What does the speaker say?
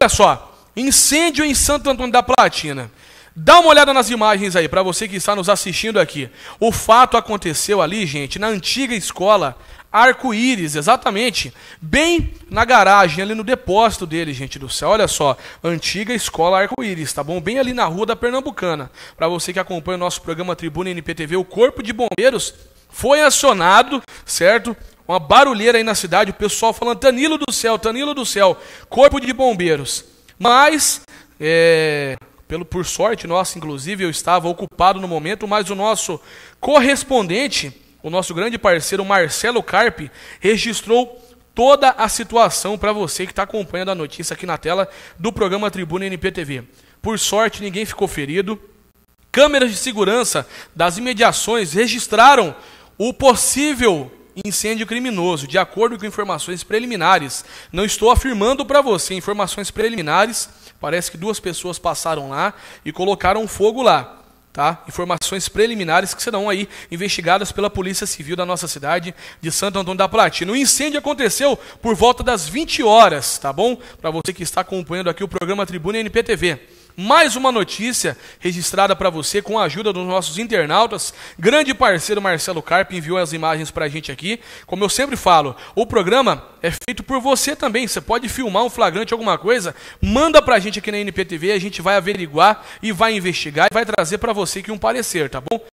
Olha só, incêndio em Santo Antônio da Platina. Dá uma olhada nas imagens aí, para você que está nos assistindo aqui. O fato aconteceu ali, gente, na antiga escola Arco-Íris, exatamente. Bem na garagem, ali no depósito dele, gente do céu. Olha só, antiga escola Arco-Íris, tá bom? Bem ali na rua da Pernambucana. Para você que acompanha o nosso programa Tribuna NPTV, o Corpo de Bombeiros foi acionado, certo? uma barulheira aí na cidade, o pessoal falando: Tanilo do céu, Tanilo do céu, corpo de bombeiros. Mas, é, pelo por sorte nossa, inclusive, eu estava ocupado no momento, mas o nosso correspondente, o nosso grande parceiro Marcelo Carpe, registrou toda a situação para você que está acompanhando a notícia aqui na tela do programa Tribuna NPTV. Por sorte, ninguém ficou ferido. Câmeras de segurança das imediações registraram o possível incêndio criminoso, de acordo com informações preliminares. Não estou afirmando para você informações preliminares. Parece que duas pessoas passaram lá e colocaram fogo lá. Tá? Informações preliminares que serão aí investigadas pela Polícia Civil da nossa cidade de Santo Antônio da Platina. O incêndio aconteceu por volta das 20 horas, tá bom? Para você que está acompanhando aqui o programa Tribuna NPTV mais uma notícia registrada para você com a ajuda dos nossos internautas. Grande parceiro Marcelo Carpe enviou as imagens para a gente aqui. Como eu sempre falo, o programa é feito por você também. Você pode filmar um flagrante, alguma coisa, manda para a gente aqui na NPTV, a gente vai averiguar e vai investigar e vai trazer para você aqui um parecer, tá bom?